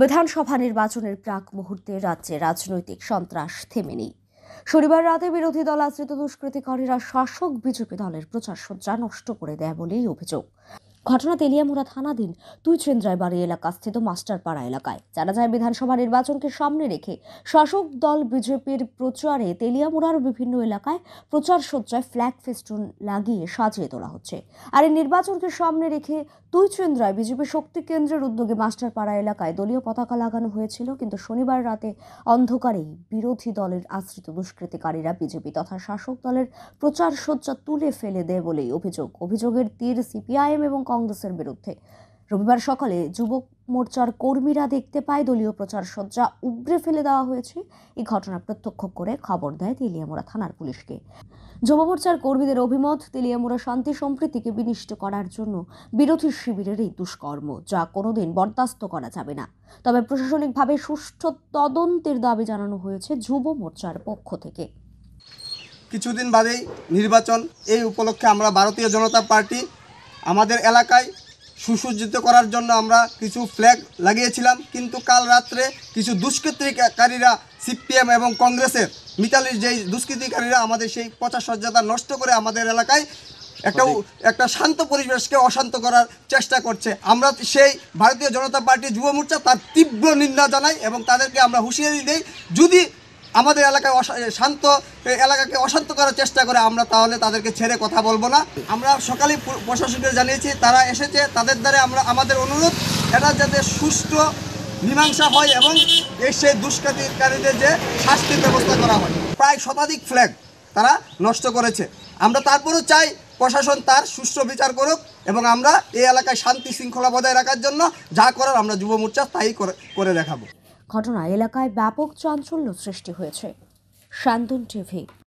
বিধানসভা নির্বাচনের প্রাক মুহূর্তে রাজ্যে রাজনৈতিক সন্ত্রাস থেমে নেই শনিবার রাতে বিরোধী দল আশ্রিত দুষ্কৃতিকারীরা শাসক বিজেপি দলের প্রচার সজ্জা নষ্ট করে দেয় বলেই অভিযোগ ঘটনা তেলিয়ামুড়া থানাধীন তুইচেন্দ্রায় বাড়ি স্থিত মাস্টারপাড়া এলাকায় জানা যায় বিধানসভা নির্বাচনকে সামনে রেখে শাসক দল বিজেপির প্রচারে তেলিয়ামুড়ার বিভিন্ন এলাকায় প্রচার সজ্জায় ফ্ল্যাগ ফেস্টুন লাগিয়ে সাজিয়ে তোলা হচ্ছে আর এই নির্বাচনকে সামনে রেখে তুইচেন্দ্রায় বিজেপি শক্তি কেন্দ্রের উদ্যোগে মাস্টারপাড়া এলাকায় দলীয় পতাকা লাগানো হয়েছিল কিন্তু শনিবার রাতে অন্ধকারেই বিরোধী দলের আশ্রিত দুষ্কৃতিকারীরা বিজেপি তথা শাসক দলের প্রচার সজ্জা তুলে ফেলে দেয় বলেই অভিযোগ অভিযোগের তীর সিপিআইএম এবং কংগ্রেসের বিরুদ্ধে রবিবার সকালে যুব মোর্চার কর্মীরা দেখতে পায় দলীয় প্রচার সজ্জা উগড়ে ফেলে দেওয়া হয়েছে এই ঘটনা প্রত্যক্ষ করে খবর দেয় তেলিয়ামোড়া থানার পুলিশকে যুব মোর্চার কর্মীদের অভিমত তেলিয়ামোড়া শান্তি সম্প্রীতিকে বিনিষ্ট করার জন্য বিরোধী শিবিরের এই দুষ্কর্ম যা কোনোদিন বরদাস্ত করা যাবে না তবে প্রশাসনিকভাবে সুষ্ঠু তদন্তের দাবি জানানো হয়েছে যুব মোর্চার পক্ষ থেকে কিছুদিন বাদেই নির্বাচন এই উপলক্ষে আমরা ভারতীয় জনতা পার্টি আমাদের এলাকায় সুসজ্জিত করার জন্য আমরা কিছু ফ্ল্যাগ লাগিয়েছিলাম কিন্তু কাল রাত্রে কিছু দুষ্কৃতিকারীরা সিপিএম এবং কংগ্রেসের মিতালির যেই দুষ্কৃতিকারীরা আমাদের সেই সজ্জাতা নষ্ট করে আমাদের এলাকায় একটা একটা শান্ত পরিবেশকে অশান্ত করার চেষ্টা করছে আমরা সেই ভারতীয় জনতা পার্টি যুব মোর্চা তার তীব্র নিন্দা জানাই এবং তাদেরকে আমরা হুঁশিয়ারি দিই যদি আমাদের এলাকায় শান্ত এলাকাকে অশান্ত করার চেষ্টা করে আমরা তাহলে তাদেরকে ছেড়ে কথা বলবো না আমরা সকালে প্রশাসনকে জানিয়েছি তারা এসেছে তাদের দ্বারা আমরা আমাদের অনুরোধ এটা যাতে সুষ্ঠু মীমাংসা হয় এবং এই সেই দুষ্কৃতিকারীদের যে শাস্তির ব্যবস্থা করা হয় প্রায় শতাধিক ফ্ল্যাগ তারা নষ্ট করেছে আমরা তারপরেও চাই প্রশাসন তার সুষ্ঠু বিচার করুক এবং আমরা এই এলাকায় শান্তি শৃঙ্খলা বজায় রাখার জন্য যা করার আমরা যুব মোর্চা তাই করে দেখাবো ঘটনায় এলাকায় ব্যাপক চাঞ্চল্য সৃষ্টি হয়েছে শান্তন টিভি